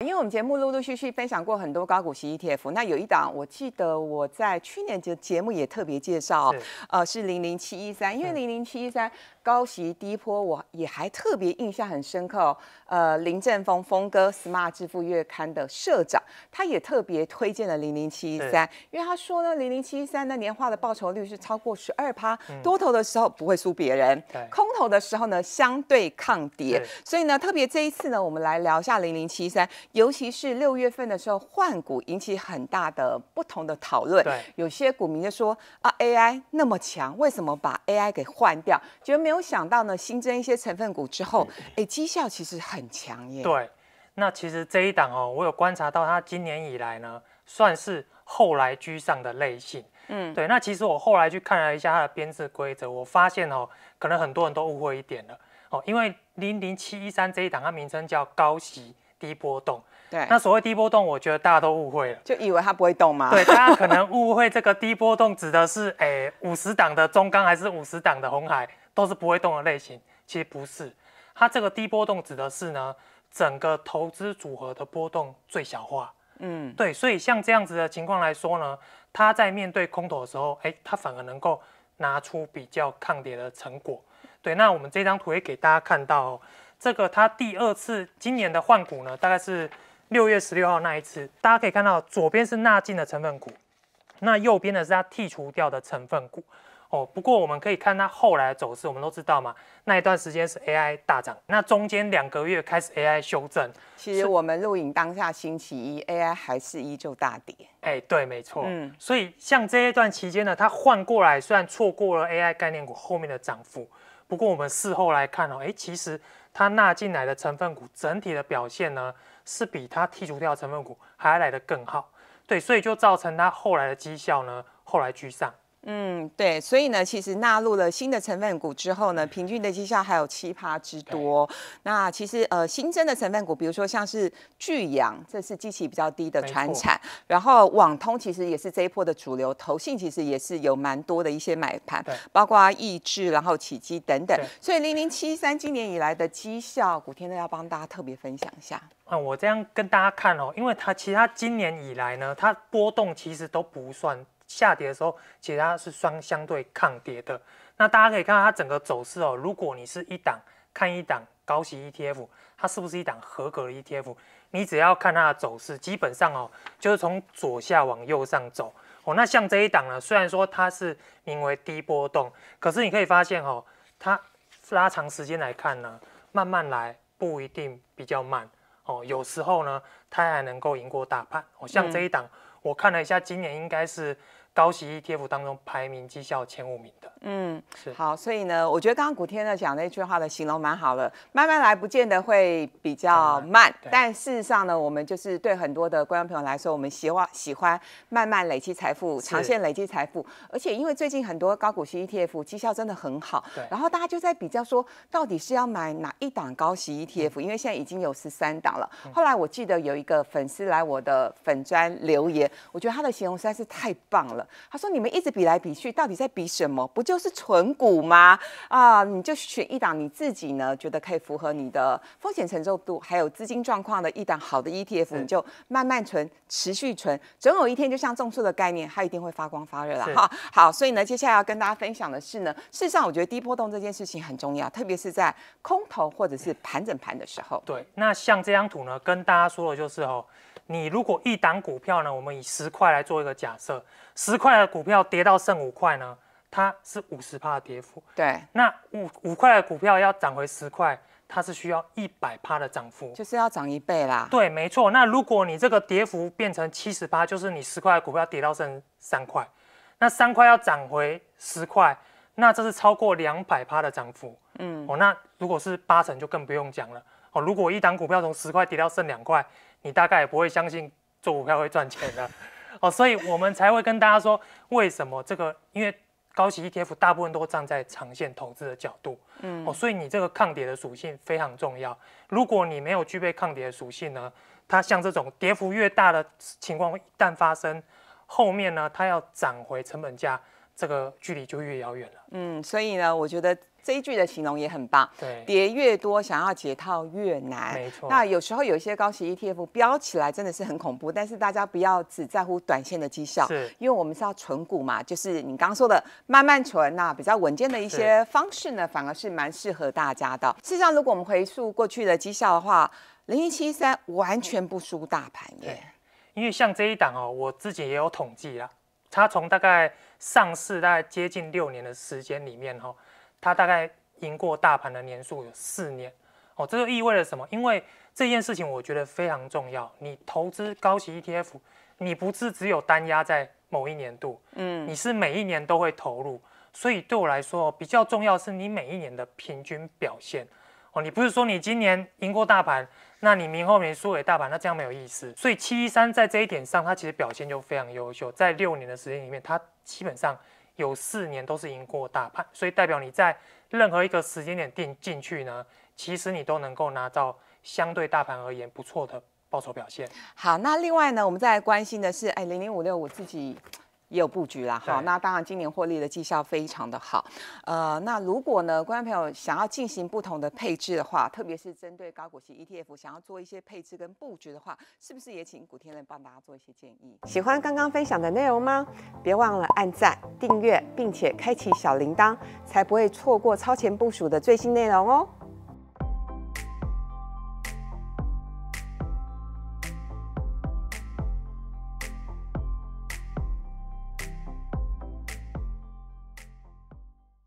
因为我们节目陆陆续续分享过很多高股息 ETF，那有一档我记得我在去年节节目也特别介绍，呃，是零零七一三，因为零零七一三。高息低波，我也还特别印象很深刻。哦。呃，林振峰峰哥，Smart 支付月刊的社长，他也特别推荐了零零七一三，因为他说呢，零零七一三呢年化的报酬率是超过十二趴，多头的时候不会输别人，空头的时候呢相对抗跌。所以呢，特别这一次呢，我们来聊一下零零七一三，尤其是六月份的时候换股引起很大的不同的讨论。有些股民就说啊，AI 那么强，为什么把 AI 给换掉？觉得没有。我有想到呢，新增一些成分股之后，哎，绩效其实很强耶。对，那其实这一档哦，我有观察到，它今年以来呢，算是后来居上的类型。嗯，对。那其实我后来去看了一下它的编制规则，我发现哦，可能很多人都误会一点了。哦，因为零零七一三这一档，它名称叫高息低波动。对。那所谓低波动，我觉得大家都误会了，就以为它不会动吗？对，大家可能误会这个低波动指的是，哎，五十档的中钢还是五十档的红海？都是不会动的类型，其实不是，它这个低波动指的是呢，整个投资组合的波动最小化。嗯，对，所以像这样子的情况来说呢，它在面对空头的时候，哎，它反而能够拿出比较抗跌的成果。对，那我们这张图也给大家看到，这个它第二次今年的换股呢，大概是六月十六号那一次，大家可以看到左边是纳进的成分股，那右边呢是它剔除掉的成分股。哦，不过我们可以看它后来走势，我们都知道嘛，那一段时间是 AI 大涨，那中间两个月开始 AI 修正。其实我们录影当下星期一，AI 还是依旧大跌。哎，对，没错。嗯。所以像这一段期间呢，它换过来虽然错过了 AI 概念股后面的涨幅，不过我们事后来看哦，哎，其实它纳进来的成分股整体的表现呢，是比它剔除掉成分股还来得更好。对，所以就造成它后来的绩效呢，后来居上。嗯，对，所以呢，其实纳入了新的成分股之后呢，平均的绩效还有七趴之多。那其实呃，新增的成分股，比如说像是巨阳，这是基期比较低的船产，然后网通其实也是这一波的主流，投信其实也是有蛮多的一些买盘，包括益智，然后起基等等。所以零零七三今年以来的绩效，古天乐要帮大家特别分享一下。啊，我这样跟大家看哦，因为它其实它今年以来呢，它波动其实都不算。下跌的时候，其实它是双相对抗跌的。那大家可以看到它整个走势哦。如果你是一档看一档高息 ETF，它是不是一档合格的 ETF？你只要看它的走势，基本上哦，就是从左下往右上走哦。那像这一档呢，虽然说它是名为低波动，可是你可以发现哦，它拉长时间来看呢，慢慢来不一定比较慢哦。有时候呢，它还能够赢过大盘哦。像这一档，我看了一下，今年应该是。高息 ETF 当中排名绩效前五名的，嗯，是好，所以呢，我觉得刚刚古天乐讲那句话的形容蛮好了，慢慢来不见得会比较慢，但事实上呢，我们就是对很多的观众朋友来说，我们希望喜欢慢慢累积财富，长线累积财富，而且因为最近很多高股息 ETF 绩效真的很好，对，然后大家就在比较说，到底是要买哪一档高息 ETF？因为现在已经有十三档了。后来我记得有一个粉丝来我的粉专留言，我觉得他的形容实在是太棒了。他说：“你们一直比来比去，到底在比什么？不就是存股吗？啊，你就选一档你自己呢觉得可以符合你的风险承受度，还有资金状况的一档好的 ETF，你就慢慢存，持续存，总有一天就像种树的概念，它一定会发光发热了哈。好，所以呢，接下来要跟大家分享的是呢，事实上我觉得低波动这件事情很重要，特别是在空头或者是盘整盘的时候。对，那像这张图呢，跟大家说的就是哦，你如果一档股票呢，我们以十块来做一个假设。”十块的股票跌到剩五块呢，它是五十趴的跌幅。对，那五五块的股票要涨回十块，它是需要一百趴的涨幅，就是要涨一倍啦。对，没错。那如果你这个跌幅变成七十趴，就是你十块的股票跌到剩三块，那三块要涨回十块，那这是超过两百趴的涨幅。嗯，哦，那如果是八成就更不用讲了。哦，如果一档股票从十块跌到剩两块，你大概也不会相信做股票会赚钱的。哦，所以我们才会跟大家说，为什么这个？因为高息 ETF 大部分都站在长线投资的角度，嗯，哦，所以你这个抗跌的属性非常重要。如果你没有具备抗跌的属性呢，它像这种跌幅越大的情况一旦发生，后面呢它要涨回成本价，这个距离就越遥远了。嗯，所以呢，我觉得。这一句的形容也很棒，对，叠越多，想要解套越难，没错。那有时候有一些高息 ETF 标起来真的是很恐怖，但是大家不要只在乎短线的绩效，是，因为我们是要存股嘛，就是你刚刚说的慢慢存，那比较稳健的一些方式呢，反而是蛮适合大家的。事实上，如果我们回溯过去的绩效的话，零一七三完全不输大盘耶。因为像这一档哦，我自己也有统计啦，它从大概上市大概接近六年的时间里面哈。它大概赢过大盘的年数有四年，哦，这就意味着什么？因为这件事情我觉得非常重要。你投资高息 ETF，你不是只有单压在某一年度，嗯，你是每一年都会投入。所以对我来说比较重要是你每一年的平均表现，哦，你不是说你今年赢过大盘，那你明后年输给大盘，那这样没有意思。所以七一三在这一点上，它其实表现就非常优秀，在六年的时间里面，它基本上。有四年都是赢过大盘，所以代表你在任何一个时间点进进去呢，其实你都能够拿到相对大盘而言不错的报酬表现。好，那另外呢，我们在关心的是，哎，零零五六，我自己。也有布局啦，哈，那当然今年获利的绩效非常的好，呃，那如果呢，观众朋友想要进行不同的配置的话，特别是针对高股息 ETF，想要做一些配置跟布局的话，是不是也请古天乐帮大家做一些建议？喜欢刚刚分享的内容吗？别忘了按赞、订阅，并且开启小铃铛，才不会错过超前部署的最新内容哦。